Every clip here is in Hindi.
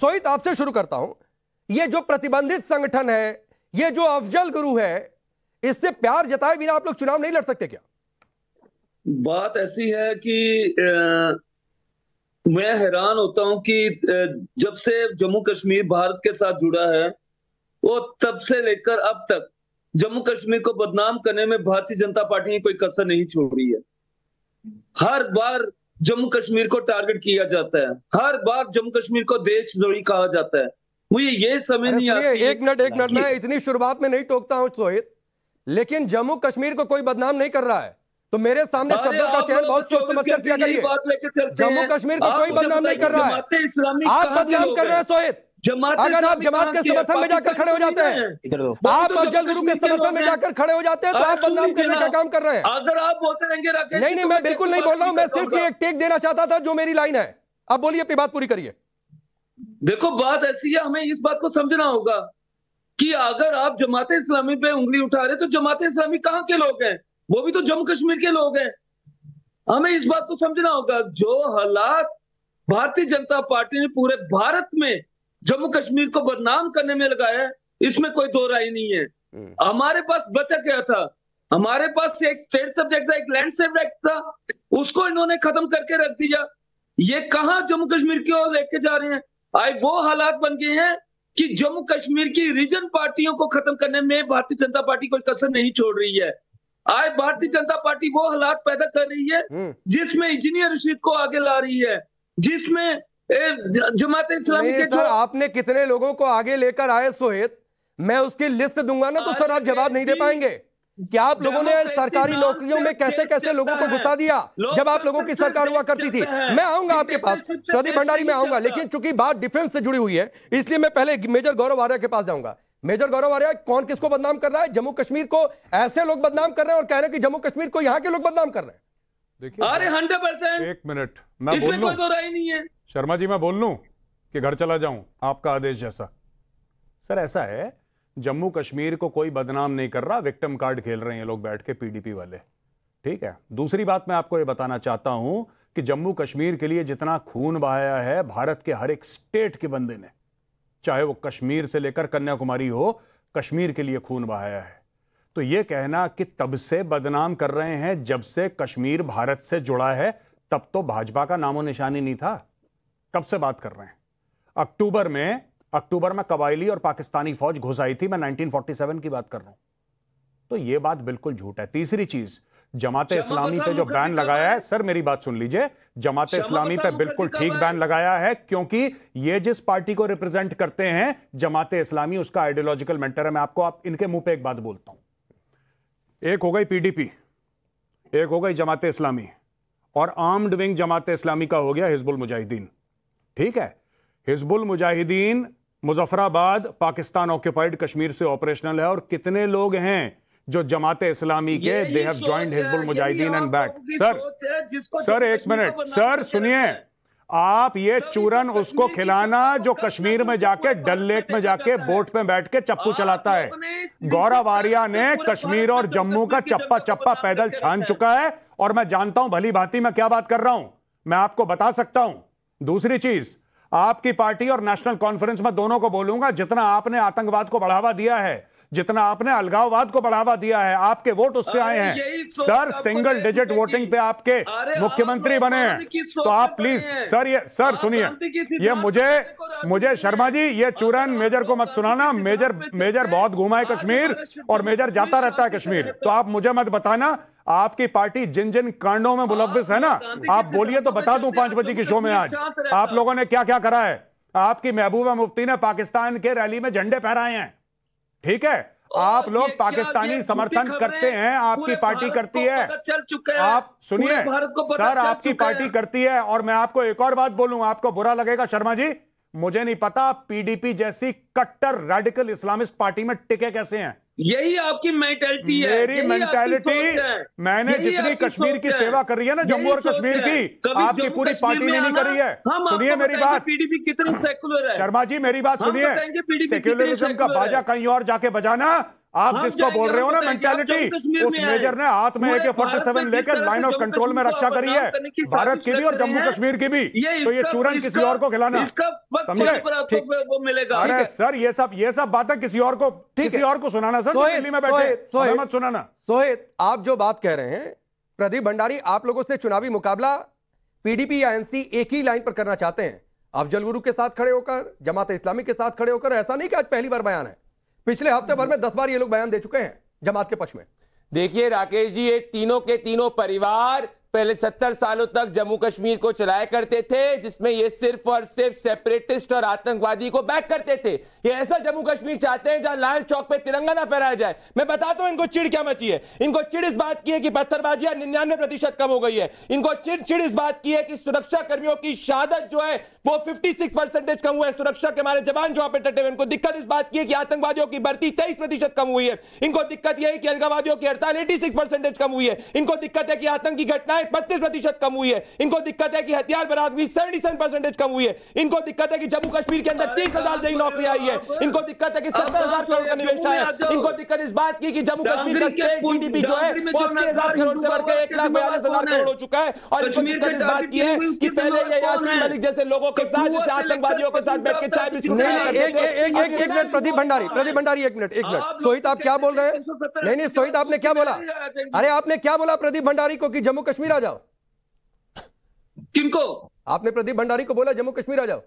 सोहित तो आपसे शुरू करता हूं यह जो प्रतिबंधित संगठन है ये जो अफजल गुरु है इससे प्यार जताए बिना आप लोग चुनाव नहीं लड़ सकते क्या बात ऐसी है कि आ, मैं हैरान होता हूं कि जब से जम्मू कश्मीर भारत के साथ जुड़ा है वो तब से लेकर अब तक जम्मू कश्मीर को बदनाम करने में भारतीय जनता पार्टी ने कोई कसर नहीं छोड़ी है हर बार जम्मू कश्मीर को टारगेट किया जाता है हर बार जम्मू कश्मीर को देशद्रोही कहा जाता है मुझे ये समझ नहीं आता एक मिनट एक मिनट मैं इतनी शुरुआत में नहीं टोकता हूँ सोहित लेकिन जम्मू कश्मीर को कोई बदनाम नहीं कर रहा है तो मेरे सामने शब्दों का चयन बहुत सोच समझ कर किया जम्मू कश्मीर को कोई बदनाम नहीं कर रहा है आप बदनाम कर रहे हैं सोहित जमात अगर आप जमात के समर्थन में जाकर खड़े हो जाते हैं आप अफजल गुरु के समर्थन में जाकर खड़े हो जाते हैं तो आप बदनाम करने का काम कर रहे हैं अगर आप बोलते रहेंगे नहीं नहीं तो मैं बिल्कुल नहीं बोल रहा हूँ मैं सिर्फ एक टेक देना चाहता था जो मेरी लाइन है आप बोलिए अपनी बात पूरी करिए देखो बात ऐसी है हमें इस बात को समझना होगा कि अगर आप जमात इस्लामी पे उंगली उठा रहे तो जमात इस्लामी कहाँ के लोग हैं वो भी तो जम्मू कश्मीर के लोग हैं हमें इस बात को समझना होगा जो हालात भारतीय जनता पार्टी ने पूरे भारत में जम्मू कश्मीर को बदनाम करने में लगाया है इसमें कोई दो राय नहीं है हम्म। हमारे पास बचा क्या था हमारे पास एक स्टेट सब्जेक्ट था एक लैंड सब्जेक्ट था उसको इन्होंने खत्म करके रख दिया ये कहा जम्मू कश्मीर की ओर लेके जा रहे हैं आज वो हालात बन गए हैं कि जम्मू कश्मीर की रीजन पार्टियों को खत्म करने में भारतीय जनता पार्टी कोई कसर नहीं छोड़ रही है आज भारतीय जनता पार्टी वो हालात पैदा कर रही है हम्म। जिसमें इंजीनियर रशीद को आगे ला रही है जिसमें जमात इस्लामी के जो आपने कितने लोगों को आगे लेकर आए सोहेत मैं उसकी लिस्ट दूंगा ना तो सर आप जवाब नहीं दे पाएंगे क्या आप लोगों ने सरकारी नौकरियों में कैसे कैसे लोगों को घुसा दिया जब आप लोगों की सरकार हुआ करती थी मैं आऊंगा आपके पास प्रदीप भंडारी में आऊंगा लेकिन चूंकि बात डिफेंस से जुड़ी हुई है इसलिए मैं पहले मेजर गौरव आर्या के पास जाऊंगा मेजर गौरव आर्या कौन किसको बदनाम कर रहा है जम्मू कश्मीर को ऐसे लोग बदनाम कर रहे हैं और कह रहे हैं कि जम्मू कश्मीर को यहाँ के लोग बदनाम कर रहे हैं देखिए अरे हंड्रेड परसेंट एक मिनट मैं बोल लू नहीं है शर्मा जी मैं बोल लू कि घर चला जाऊं आपका आदेश जैसा सर ऐसा है जम्मू कश्मीर को कोई बदनाम नहीं कर रहा विक्टिम कार्ड खेल रहे हैं लोग बैठ के पीडीपी वाले ठीक है दूसरी बात मैं आपको यह बताना चाहता हूं कि जम्मू कश्मीर के लिए जितना खून बहाया है भारत के हर एक स्टेट के बंदे ने चाहे वो कश्मीर से लेकर कन्याकुमारी हो कश्मीर के लिए खून बहाया है तो ये कहना कि तब से बदनाम कर रहे हैं जब से कश्मीर भारत से जुड़ा है तब तो भाजपा का नामो निशानी नहीं था कब से बात कर रहे हैं अक्टूबर में अक्टूबर में कबायली और पाकिस्तानी फौज घुस आई थी मैं 1947 की बात कर रहा हूं तो यह बात बिल्कुल झूठ है तीसरी चीज जमात इस्लामी पे जो बैन लगाया है सर मेरी बात सुन लीजिए जमात इस्लामी पे बिल्कुल ठीक बैन लगाया है क्योंकि ये जिस पार्टी को रिप्रेजेंट करते हैं जमात इस्लामी उसका आइडियोलॉजिकल मेंटर है मैं आपको आप इनके मुंह पे एक बात बोलता हूं एक हो गई पीडीपी एक हो गई जमात इस्लामी और आर्म्ड विंग जमात इस्लामी का हो गया हिजबुल मुजाहिदीन ठीक है हिजबुल मुजाहिदीन मुजफ्फराबाद पाकिस्तान ऑक्यूपाइड कश्मीर से ऑपरेशनल है और कितने लोग हैं जो जमात इस्लामी के they have joined Hizbul Mujahideen and back sir sir एक मिनट सर सुनिए आप ये चूरन उसको खिलाना जो कश्मीर में जाके डल लेक में जाके बोट में बैठ के चप्पू चलाता है गौरव आर्या ने कश्मीर और जम्मू का चप्पा चप्पा पैदल छान चुका है और मैं जानता हूं भली भांति मैं क्या बात कर रहा हूं मैं आपको बता सकता हूं दूसरी चीज आपकी पार्टी और नेशनल कॉन्फ्रेंस में दोनों को बोलूंगा जितना आपने आतंकवाद को बढ़ावा दिया है जितना आपने अलगाववाद को बढ़ावा दिया है आपके वोट उससे आए हैं सर सिंगल डिजिट वोटिंग पे आपके मुख्यमंत्री बने हैं तो आप प्लीज सर ये सर सुनिए ये मुझे मुझे शर्मा जी ये चूरन मेजर को मत सुनाना मेजर मेजर बहुत घूमा है कश्मीर और मेजर जाता रहता है कश्मीर तो आप मुझे मत बताना आपकी पार्टी जिन जिन कांडों में मुलविस है ना आप बोलिए तो बता दूं पांच बजे की शो में आज आप लोगों ने क्या क्या करा है आपकी महबूबा मुफ्ती ने पाकिस्तान के रैली में झंडे फहराए हैं ठीक है आप लोग पाकिस्तानी समर्थन करते हैं आपकी पार्टी करती है चल चुके हैं आप सुनिए सर आपकी पार्टी करती है और मैं आपको एक और बात बोलूं आपको बुरा लगेगा शर्मा जी मुझे नहीं पता पीडीपी जैसी कट्टर रेडिकल इस्लामिस्ट पार्टी में टिके कैसे हैं यही आपकी मेंटेलिटी है मेरी मेंटेलिटी मैंने जितनी कश्मीर की सेवा करी है ना जम्मू और कश्मीर की आपकी पूरी पार्टी ने नहीं करी है सुनिए मेरी बात पीडीपी कितनी सेकुलर है शर्मा जी मेरी बात सुनिए सेक्युलरिज्म का बाजा कहीं और जाके बजाना आप जिसको बोल रहे हो ना मेंटेलिटी उस मेजर ने हाथ में ए फोर्टी सेवन लेकर लाइन ऑफ कंट्रोल में रक्षा करी है भारत की भी और जम्मू कश्मीर की भी तो ये चूरन किसी और को खिलाना समझे अरे सर ये सब ये सब बातें किसी और को किसी और को सुनाना सर दिल्ली में बैठे मत सुनाना सोहित आप जो बात कह रहे हैं प्रदीप भंडारी आप लोगों से चुनावी मुकाबला पीडीपी या एनसी एक ही लाइन पर करना चाहते हैं अफजल गुरु के साथ खड़े होकर जमात इस्लामी के साथ खड़े होकर ऐसा नहीं कि आज पहली बार बयान है पिछले हफ्ते भर में दस बार ये लोग बयान दे चुके हैं जमात के पक्ष में देखिए राकेश जी ये तीनों के तीनों परिवार पहले सत्तर सालों तक जम्मू कश्मीर को चलाया करते थे जिसमें ये सिर्फ और सिर्फ सेपरेटिस्ट और आतंकवादी को बैक करते थे ये ऐसा जम्मू कश्मीर चाहते हैं जहां लाल चौक पे तिरंगा ना फहराया जाए मैं बताता हूं इनको चिड़ क्या मची है इनको चिड़ इस बात की है कि पत्थरबाजी निन्यानवे प्रतिशत कम हो गई है इनको चिड़ चिड़ इस बात की है कि सुरक्षा कर्मियों की शहादत जो है वो फिफ्टी परसेंटेज कम हुआ है सुरक्षा के हमारे जवान जो पे डटे हुए इनको दिक्कत इस बात की है कि आतंकवादियों की भर्ती तेईस कम हुई है इनको दिक्कत यह है कि अलगावादियों की हड़ताल एटी कम हुई है इनको दिक्कत है कि आतंकी घटनाएं रेट बत्तीस प्रतिशत कम हुई है इनको दिक्कत है कि हथियार बरादरी सेवेंटी सेवन परसेंटेज कम हुई है इनको दिक्कत है कि जम्मू कश्मीर के अंदर तीस हजार नई नौकरी आई है इनको दिक्कत है कि सत्तर हजार करोड़ का निवेश आया इनको दिक्कत इस बात की जम्मू कश्मीर का जीडीपी जो है वो अस्सी हजार करोड़ से बढ़कर एक लाख बयालीस हजार करोड़ हो चुका है और इनको दिक्कत इस बात की है कि पहले ये यासीन मलिक जैसे लोगों के तो साथ जैसे आतंकवादियों के साथ बैठ के चाय बिस्कुट एक मिनट प्रदीप भंडारी प्रदीप भंडारी एक मिनट एक मिनट सोहित आप क्या बोल रहे हैं नहीं नहीं सोहित आपने क्या बोला अरे आपने क्या बोला प्रदीप भंडारी को कि जम्मू कश्मीर कश्मीर आ जाओ किनको आपने प्रदीप भंडारी को बोला जम्मू कश्मीर आ जाओ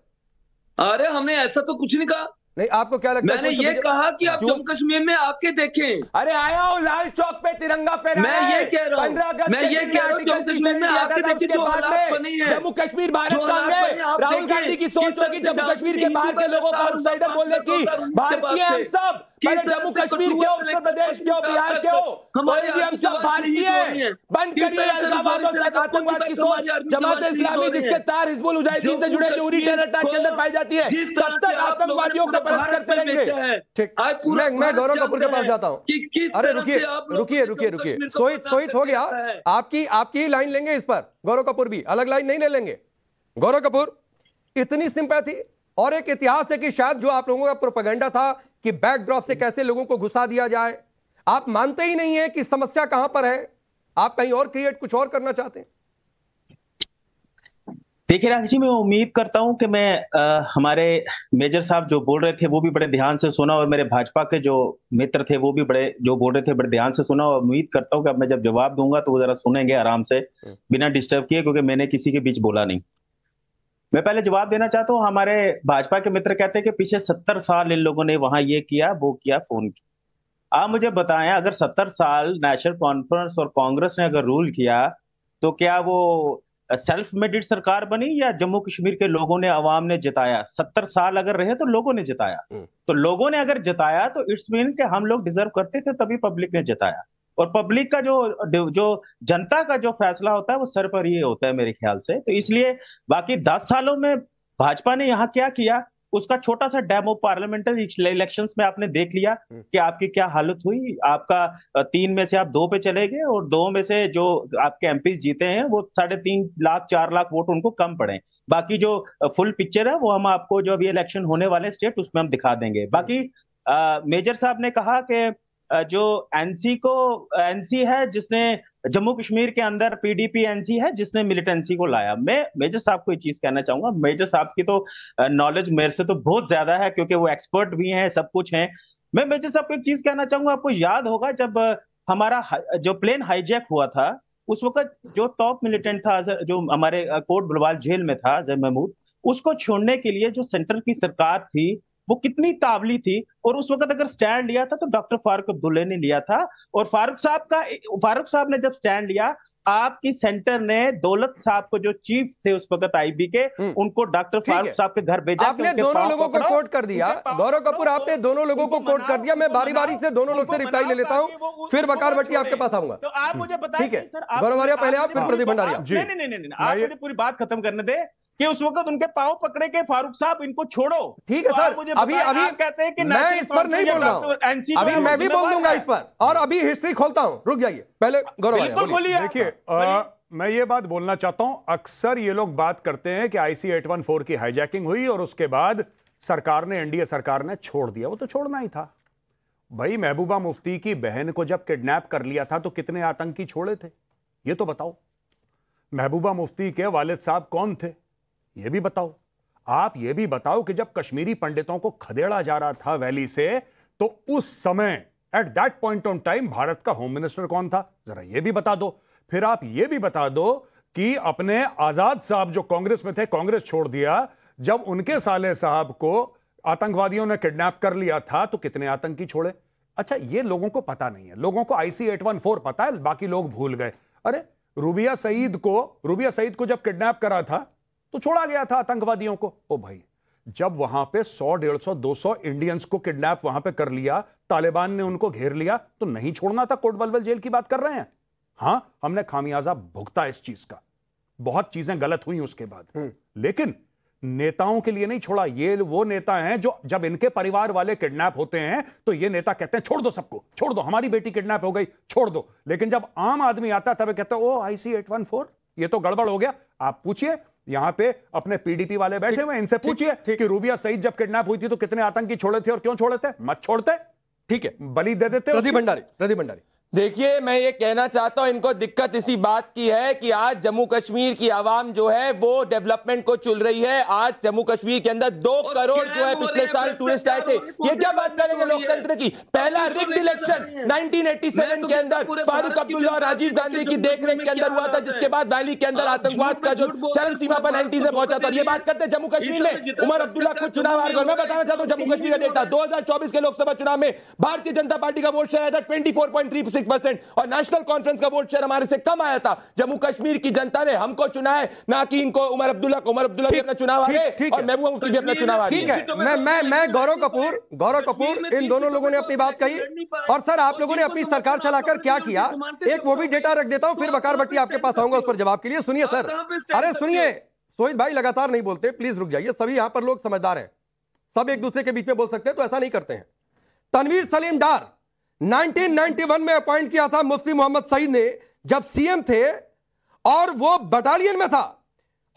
अरे हमने ऐसा तो कुछ नहीं कहा नहीं आपको क्या लगता मैंने है मैंने ये कहा कि आप जम्मू कश्मीर में आके देखें अरे आया हूँ लाल चौक पे तिरंगा फहरा मैं ये कह रहा हूँ मैं ये कह रहा हूँ जम्मू कश्मीर में आके देखिए जो हालात बने हैं जम्मू कश्मीर भारत का अंग है राहुल गांधी की सोच होगी जम्मू कश्मीर के बाहर के लोगों का आउटसाइडर बोलने की भारतीय हम सब पहले जम्मू कश्मीर के उत्तर प्रदेश के बिहार के हो हमारे जी हम सब भारतीय हैं बंद करिए अलगावाद और आतंकवाद की सोच जमात इस्लामी जिसके तार हिजबुल मुजाहिदीन से जुड़े चोरी टेरर अटैक के अंदर पाई जाती है तब तक आतंकवादियों का परस्त करते रहेंगे ठीक मैं मैं गौरव कपूर के पास जाता हूँ अरे रुकिए रुकिए रुकिए रुकिए सोहित सोहित हो गया आपकी आपकी लाइन लेंगे इस पर गौरव कपूर भी अलग लाइन नहीं ले लेंगे गौरव कपूर इतनी सिंपैथी और एक इतिहास है कि शायद जो आप लोगों का प्रोपेगेंडा था कि बैकड्रॉप से कैसे लोगों को घुसा दिया जाए आप मानते ही नहीं है कि समस्या कहां पर है आप कहीं और क्रिएट कुछ और करना चाहते हैं देखिए राज जी मैं उम्मीद करता हूं कि मैं आ, हमारे मेजर साहब जो बोल रहे थे वो भी बड़े ध्यान से सुना और मेरे भाजपा के जो मित्र थे वो भी बड़े जो बोल रहे थे बड़े ध्यान से सुना और उम्मीद करता हूं कि अब मैं जब जवाब दूंगा तो वो जरा सुनेंगे आराम से हम्म। बिना डिस्टर्ब किए क्योंकि मैंने किसी के बीच बोला नहीं मैं पहले जवाब देना चाहता हूँ हमारे भाजपा के मित्र कहते हैं कि पीछे सत्तर साल इन लोगों ने वहां ये किया वो किया फोन किया आप मुझे बताएं अगर सत्तर साल नेशनल कॉन्फ्रेंस और कांग्रेस ने अगर रूल किया तो क्या वो सेल्फ मेडिड सरकार बनी या जम्मू कश्मीर के लोगों ने अवाम ने जिताया सत्तर साल अगर रहे तो लोगों ने जिताया हम्म। तो लोगों ने अगर जिताया तो इट्स मीन के हम लोग डिजर्व करते थे तभी पब्लिक ने जिताया और पब्लिक का जो जो जनता का जो फैसला होता है वो सर पर ही होता है मेरे ख्याल से तो इसलिए बाकी दस सालों में भाजपा ने यहाँ क्या किया उसका छोटा सा डेमो पार्लियामेंटरी इलेक्शन में आपने देख लिया हम्म। कि आपकी क्या हालत हुई आपका तीन में से आप दो पे चले गए और दो में से जो आपके एम जीते हैं वो साढ़े तीन लाख चार लाख वोट उनको कम पड़े बाकी जो फुल पिक्चर है वो हम आपको जो अभी इलेक्शन होने वाले स्टेट उसमें हम दिखा देंगे बाकी आ, मेजर साहब ने कहा कि जो एनसी को एनसी है जिसने जम्मू कश्मीर के अंदर पीडीपी एनसी है जिसने मिलिटेंसी को लाया मैं मेजर साहब को ये चीज कहना चाहूंगा मेजर साहब की तो नॉलेज मेरे से तो बहुत ज्यादा है क्योंकि वो एक्सपर्ट भी हैं सब कुछ हैं मैं मेजर साहब को एक चीज कहना चाहूंगा आपको याद होगा जब हमारा जो प्लेन हाईजैक हुआ था उस वक्त जो टॉप मिलिटेंट था जो हमारे कोर्ट बुलवाल जेल में था जय महमूद उसको छोड़ने के लिए जो सेंटर की सरकार थी वो कितनी तावली थी और उस वक्त अगर स्टैंड लिया था तो डॉक्टर फारूक अब्दुल्ले ने लिया था और फारूक साहब का फारूक साहब ने जब स्टैंड लिया आपकी सेंटर ने दौलत साहब को जो चीफ थे उस वक्त आईबी के हम्म। उनको डॉक्टर फारूक साहब के घर भेजा आपने दोनों लोगों को कोट कर दिया गौरव कपूर आपने दोनों लोगों को कोट कर दिया मैं बारी बारी से दोनों लोग से रिप्लाई ले लेता हूं फिर वकार भट्टी आपके पास आऊंगा तो आप मुझे हम्म। बताइए ठीक है गौरव पहले आप फिर प्रदीप भंडारिया जी नहीं नहीं नहीं आप पूरी बात खत्म करने दे कि उस वक्त उनके पांव पकड़े के फारूक साहब इनको छोड़ो ठीक है तो सर मुझे अभी अभी कहते हैं कि मैं इस पर नहीं बोल रहा हूं अभी मैं भी बोल दूंगा इस पर और अभी हिस्ट्री खोलता हूं रुक जाइए पहले गौरव देखिए हाँ, मैं ये बात बोलना चाहता हूं अक्सर ये लोग बात करते हैं कि आईसी 814 की हाईजैकिंग हुई और उसके बाद सरकार ने एनडीए सरकार ने छोड़ दिया वो तो छोड़ना ही था भाई महबूबा मुफ्ती की बहन को जब किडनैप कर लिया था तो कितने आतंकी छोड़े थे ये तो बताओ महबूबा मुफ्ती के वालिद साहब कौन थे यह भी बताओ आप यह भी बताओ कि जब कश्मीरी पंडितों को खदेड़ा जा रहा था वैली से तो उस समय at that point on time Bharat का होम मिनिस्टर कौन था जरा यह भी बता दो फिर आप यह भी बता दो कि अपने आजाद साहब जो कांग्रेस में थे कांग्रेस छोड़ दिया जब उनके साले साहब को आतंकवादियों ने किडनैप कर लिया था तो कितने आतंकी छोड़े अच्छा ये लोगों को पता नहीं है लोगों को आईसी फोर पता है बाकी लोग भूल गए अरे रूबिया सईद को रूबिया सईद को जब किडनैप करा था तो छोड़ा गया था आतंकवादियों को ओ भाई जब वहां पे 100 दो सौ इंडियंस को किडनैप वहां पे कर लिया तालिबान ने उनको घेर लिया तो नहीं छोड़ना था कोट बलबल जेल की बात कर रहे हैं हां हमने खामियाजा भुगता इस चीज का बहुत चीजें गलत हुई उसके बाद हम्म। लेकिन नेताओं के लिए नहीं छोड़ा ये वो नेता हैं जो जब इनके परिवार वाले किडनैप होते हैं तो ये नेता कहते हैं छोड़ दो सबको छोड़ दो हमारी बेटी किडनैप हो गई छोड़ दो लेकिन जब आम आदमी आता तब कहते ओ आई सी एट वन फोर ये तो गड़बड़ हो गया आप पूछिए यहां पे अपने पीडीपी वाले बैठे हुए इनसे पूछिए कि रूबिया सईद जब किडनैप हुई थी तो कितने आतंकी छोड़े थे और क्यों छोड़े थे मत छोड़ते ठीक है बलि दे देते भंडारी रजी भंडारी देखिए मैं ये कहना चाहता हूँ इनको दिक्कत इसी बात की है कि आज जम्मू कश्मीर की आवाम जो है वो डेवलपमेंट को चुल रही है आज जम्मू कश्मीर के अंदर दो करोड़ जो है पिछले साल टूरिस्ट आए थे ये क्या बात करेंगे लोकतंत्र की तो पहला रिक्ड इलेक्शन 1987 के अंदर फारूक अब्दुल्ला और राजीव गांधी की देखरेख के अंदर हुआ था जिसके बाद वैली के अंदर आतंकवाद का जो चरम सीमा पर एंटी से पहुंचा था ये बात करते हैं जम्मू कश्मीर में उमर अब्दुल्ला खुद चुनाव आ रहा मैं बताना चाहता हूँ जम्मू कश्मीर का डेटा दो के लोकसभा चुनाव में भारतीय जनता पार्टी का वोट शेयर आया था ट्वेंटी सिक्स और नेशनल कॉन्फ्रेंस का वोट शेयर हमारे से कम आया था जम्मू कश्मीर की जनता ने हमको चुना है ना कि इनको उमर अब्दुल्ला को उमर अब्दुल्ला भी अपना चुनाव आ गए और महबूबा मुफ्ती भी अपना चुनाव आ ठीक है मैं मैं मैं गौरव कपूर गौरव कपूर इन दोनों लोगों ने तो अपनी बात कही और सर आप लोगों ने अपनी सरकार चलाकर क्या किया एक वो भी डेटा रख देता हूं फिर बकार तो भट्टी आपके पास आऊंगा उस पर जवाब के लिए सुनिए सर अरे सुनिए सोहित भाई लगातार नहीं बोलते प्लीज रुक जाइए सभी यहां पर लोग समझदार हैं सब एक दूसरे के बीच में बोल सकते हैं तो ऐसा नहीं करते हैं तनवीर सलीम डार 1991 में अपॉइंट किया था मुफ्ती मोहम्मद सईद ने जब सीएम थे और वो बटालियन में था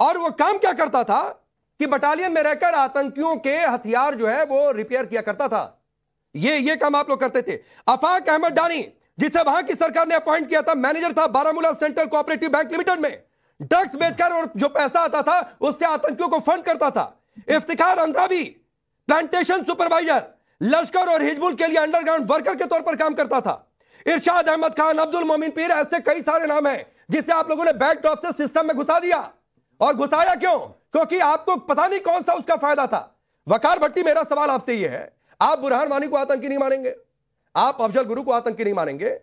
और वो काम क्या करता था कि बटालियन में रहकर आतंकियों के हथियार जो है वो रिपेयर किया करता था ये ये काम आप लोग करते थे अफाक अहमद डानी जिसे वहां की सरकार ने अपॉइंट किया था मैनेजर था Baramulla central cooperative bank limited में ड्रग्स बेचकर और जो पैसा आता था उससे आतंकियों को फंड करता था इफ्तिखार भी प्लांटेशन सुपरवाइजर लश्कर और हिजबुल के लिए अंडरग्राउंड वर्कर के तौर पर काम करता था इरशाद अहमद खान अब्दुल मोमिन पीर ऐसे कई सारे नाम हैं जिसे आप लोगों ने बैकड्रॉप से सिस्टम में घुसा दिया और घुसाया क्यों क्योंकि आपको पता नहीं कौन सा उसका फायदा था वकार भट्टी मेरा सवाल आपसे यह है आप बुरहान वानी को आतंकी नहीं मानेंगे आप अफजल गुरु को आतंकी नहीं मानेंगे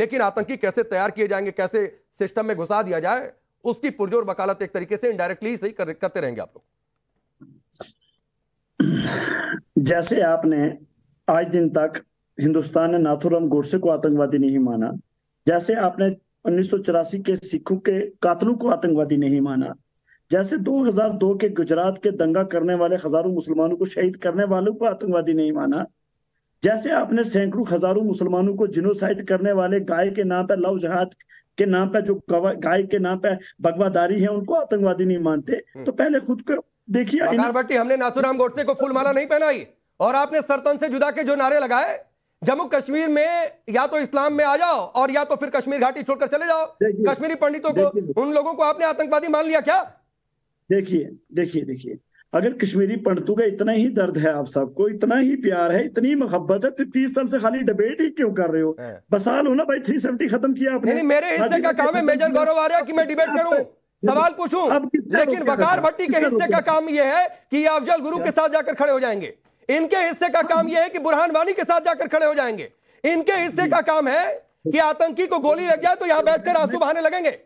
लेकिन आतंकी कैसे तैयार किए जाएंगे कैसे सिस्टम में घुसा दिया जाए उसकी पुरजोर वकालत एक तरीके से इनडायरेक्टली सही करते रहेंगे आप लोग जैसे आपने आज दिन तक हिंदुस्तान ने नाथुराम गोडसे को आतंकवादी नहीं माना जैसे आपने उन्नीस के सिखों के कातलों को आतंकवादी नहीं माना जैसे 2002 के गुजरात के दंगा करने वाले हजारों मुसलमानों को शहीद करने वालों को आतंकवादी नहीं माना जैसे आपने सैकड़ों हजारों मुसलमानों को जिनोसाइड करने वाले गाय के नाम पर लव जहाद के नाम पर जो गाय के नाम पर भगवादारी है उनको आतंकवादी नहीं मानते हम्म। तो पहले खुद को देखिए भट्टी हमने नाथुराम गोडसे को फूलमाला नहीं पहनाई और आपने सरतन से जुदा के जो नारे लगाए जम्मू कश्मीर में या तो इस्लाम में आ जाओ और या तो फिर कश्मीर घाटी छोड़कर चले जाओ कश्मीरी पंडितों को उन लोगों को आपने आतंकवादी मान लिया क्या देखिए देखिए देखिए अगर कश्मीरी पंडितों का इतना ही दर्द है आप सबको इतना ही प्यार है इतनी मोहब्बत है तो तीस साल से खाली डिबेट ही क्यों कर रहे हो हाँ। बसाल हो ना भाई थ्री सेवेंटी खत्म किया आपने नहीं, मेरे हाँ हिस्से का काम है मेजर गौरव आ रहा है की मैं डिबेट करूं सवाल पूछू लेकिन वकार भट्टी के हिस्से का काम यह है कि ये अफजल गुरु के साथ जाकर खड़े हो जाएंगे इनके हिस्से का काम यह है कि बुरहान वानी के साथ जाकर खड़े हो जाएंगे इनके हिस्से का काम है कि आतंकी को गोली लग जाए तो यहां बैठकर आंसू बहाने लगेंगे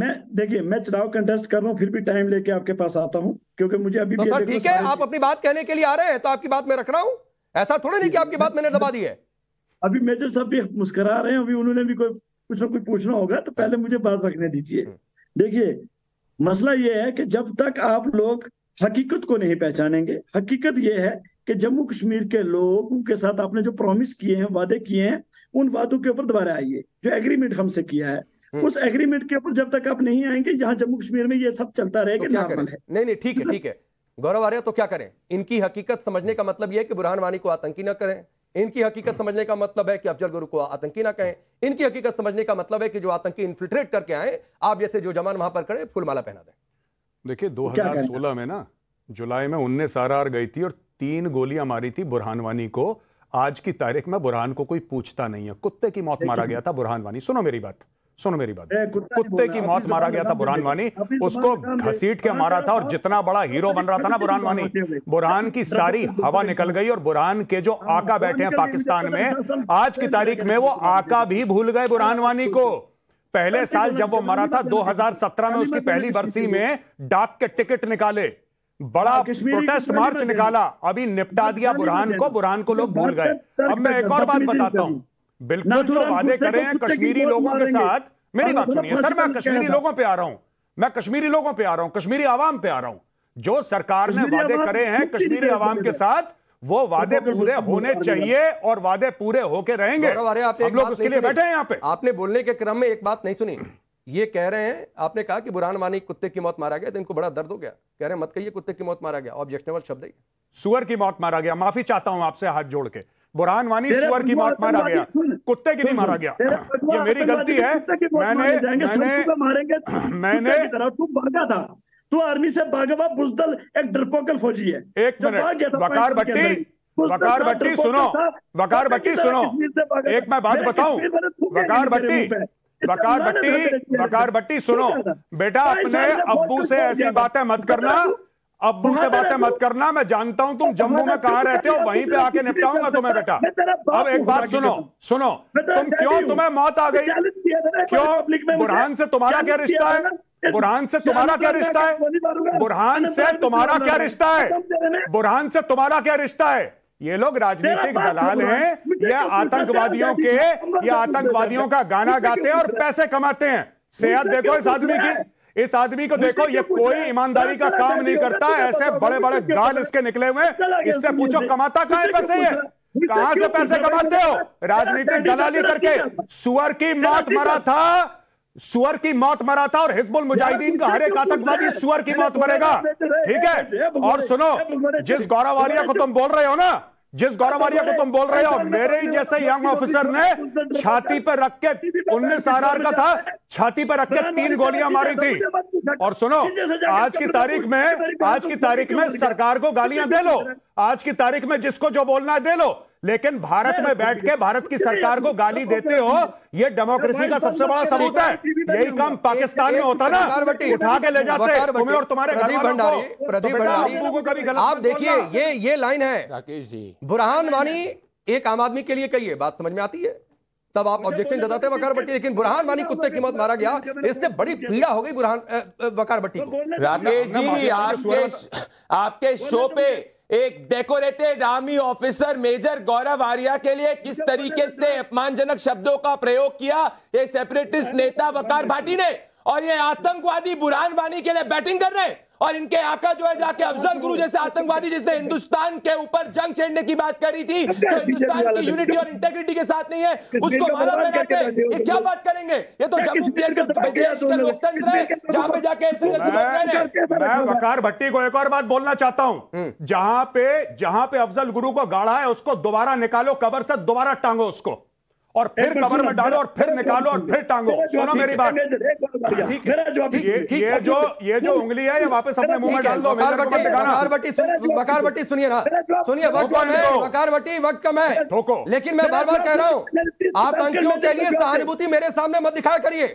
मैं देखिए मैं चुनाव कंटेस्ट कर रहा हूँ फिर भी टाइम लेके आपके पास आता हूँ क्योंकि मुझे अभी तो भी ठीक है आप अपनी बात कहने के लिए आ रहे हैं तो आपकी बात मैं रख रहा हूँ ऐसा थोड़ी नहीं कि आपकी बात मैंने दबा दी है अभी मेजर साहब भी मुस्करा रहे हैं अभी उन्होंने भी कोई कुछ ना कुछ पूछना होगा तो पहले मुझे बात रखने दीजिए हम्म। देखिए मसला यह है कि जब तक आप लोग हकीकत को नहीं पहचानेंगे हकीकत यह है कि जम्मू कश्मीर के लोगों के साथ आपने जो प्रॉमिस किए हैं वादे किए हैं उन वादों के ऊपर दोबारा आइए जो एग्रीमेंट हमसे किया है हम्म। उस एग्रीमेंट के ऊपर जब तक आप नहीं आएंगे यहाँ जम्मू कश्मीर में ये सब चलता रहेगा तो नॉर्मल है नहीं नहीं ठीक है ठीक है गौरव आर्य तो क्या करें इनकी हकीकत समझने का मतलब यह है कि बुरहान वानी को आतंकी न करें इनकी हकीकत समझने का मतलब है कि अफजल गुरु को आतंकी ना कहें इनकी हकीकत समझने का मतलब है कि जो आतंकी इन्फिल्ट्रेट करके आए आप जैसे जो जमान वहां पर करें फुलमाला पहना दें देखिए 2016 में ना जुलाई में उन्नीस आर आर गई थी और तीन गोलियां मारी थी बुरहान वानी को आज की तारीख में बुरहान को कोई पूछता नहीं है कुत्ते की मौत मारा गया था बुरहान वानी सुनो मेरी बात सुनो मेरी बात कुत्ते की मौत मारा गया था बुरहान वानी उसको घसीट के मारा था और जितना बड़ा हीरो बन रहा था ना बुरहान वानी बुरहान की सारी हवा निकल गई और बुरहान के जो हाँ, आका बैठे हैं पाकिस्तान में आज की तारीख में वो आका भी भूल गए बुरहान वानी को पहले साल जब वो मरा था 2017 में उसकी पहली बरसी में डाक के टिकट निकाले बड़ा प्रोटेस्ट हाँ, मार्च निकाला अभी निपटा दिया बुरहान को बुरहान को लोग भूल गए अब मैं एक और बात बताता हूं बिल्कुल जो वादे करे हैं कश्मीरी लोगों के साथ मेरी हाँ, बात सुनिए सर मैं कश्मीरी लोगों पे आ रहा हूं मैं कश्मीरी लोगों पे आ रहा हूं कश्मीरी आवाम पे आ रहा हूं जो सरकार ने वादे करे हैं कश्मीरी आवाम के साथ वो तो वादे पूरे होने चाहिए और वादे पूरे होके रहेंगे हम लोग उसके लिए बैठे हैं यहाँ पे आपने बोलने के क्रम में एक बात नहीं सुनी ये कह रहे हैं आपने कहा कि बुरान मानी कुत्ते की मौत मारा गया तो इनको बड़ा दर्द हो गया कह रहे हैं मत कहिए कुत्ते की मौत मारा गया ऑब्जेक्शनेबल शब्द है सुअर की मौत मारा गया माफी चाहता हूं आपसे हाथ जोड़ के बुरहान वानी सुअर की बात मारा गया कुत्ते की नहीं मारा गया ये मेरी गलती है मैंने मैंने मैंने तू भागा था तू आर्मी से भागा हुआ बुजदल एक डरपोकल फौजी है एक मिनट वकार भट्टी वकार भट्टी सुनो वकार भट्टी सुनो एक मैं बात बताऊं वकार भट्टी वकार भट्टी वकार भट्टी सुनो बेटा अपने अब्बू से ऐसी बातें मत करना अबू से बातें मत करना मैं जानता हूं तुम तो जम्मू में कहा रहते हो वहीं पे आके निपटाऊंगा तुम्हें बेटा अब एक बात सुनो सुनो तुम क्यों तुम्हें मौत आ गई क्यों बुरहान से तुम्हारा क्या रिश्ता है बुरहान से तुम्हारा क्या रिश्ता है बुरहान से तुम्हारा क्या रिश्ता है बुरहान से तुम्हारा क्या रिश्ता है ये लोग राजनीतिक दलाल हैं ये आतंकवादियों के ये तो आतंकवादियों का गाना गाते हैं और पैसे कमाते हैं सेहत देखो इस आदमी की इस आदमी को देखो ये कोई ईमानदारी का काम नहीं करता ऐसे तो बड़े बड़े गाल इसके निकले हुए इससे पूछो कमाता कहा पैसे ये कहां से पैसे कमाते हो राजनीतिक दलाली करके सुअर की मौत मरा था सुअर की मौत मरा था और हिजबुल मुजाहिदीन का हर एक आतंकवादी सुअर की मौत मरेगा ठीक है और सुनो जिस गौरव को तुम बोल रहे हो ना जिस गौरव आर्य को तुम बोल रहे हो मेरे ही जैसे यंग ऑफिसर ने छाती पर रख के उन्नीस आर का था छाती पर रख के तीन गोलियां मारी थी और सुनो आज की तारीख में आज की तारीख में सरकार को गालियां दे लो आज की तारीख में जिसको जो बोलना है दे लो लेकिन भारत में बैठ के भारत की सरकार को गाली देते हो ये डेमोक्रेसी का सबसे बड़ा सबूत है यही काम पाकिस्तान में होता ना उठा के ले जाते तुम्हें और तुम्हारे प्रदीप भंडारी तो को कभी गलत आप देखिए ये ये लाइन है राकेश जी बुरहान वानी एक आम आदमी के लिए कही बात समझ में आती है तब आप ऑब्जेक्शन तो जताते हैं वकार भट्टी लेकिन बुरहान वानी कुत्ते की मौत मारा गया इससे बड़ी पीड़ा हो गई बुरहान वकार भट्टी तो को राकेश जी आपके आपके शो पे एक decorated army officer major Gaurav Arya के लिए किस तरीके से अपमानजनक शब्दों का प्रयोग किया ये सेपरेटिस्ट नेता तो वकार भाटी ने और ये आतंकवादी बुरहान वानी के लिए बैटिंग कर रहे हैं और इनके आका जो है जाके अफजल गुरु जैसे आतंकवादी जिसने हिंदुस्तान के ऊपर जंग छेड़ने की बात करी थी जो तो हिंदुस्तान की यूनिटी और इंटेग्रिटी के साथ नहीं है उसको मानव बनाते ये क्या बात करेंगे ये तो जम्मू लोकतंत्र है जहां पे जाके मैं वकार भट्टी को एक और बात बोलना चाहता हूँ हम्म। जहां पे जहां पे अफजल गुरु को गाढ़ा है उसको दोबारा निकालो कबर से दोबारा टांगो उसको और फिर कवर में डालो और फिर निकालो और फिर टांगो सुनो मेरी बात ठीक है ये जो ये जो उंगली है ये वापस अपने मुंह में डाल दो बकार बट्टी सुनिए ना सुनिए वक्त कम है बकार बट्टी वक्त कम है लेकिन मैं बार बार कह रहा हूँ आतंकियों के लिए सहानुभूति मेरे सामने मत दिखाया करिए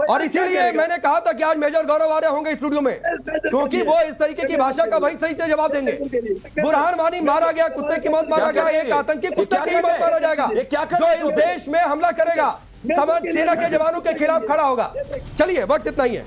और इसीलिए मैंने कहा था कि आज मेजर गौरव आ रहे होंगे स्टूडियो में क्योंकि वो इस तरीके की भाषा का भाई सही से जवाब देंगे बुरहान वानी मारा गया कुत्ते की मौत मारा गया एक आतंकी कुत्ते की मौत मारा जाएगा जो इस देश में हमला करेगा तो समझ सेना के जवानों के खिलाफ खड़ा होगा चलिए वक्त इतना ही है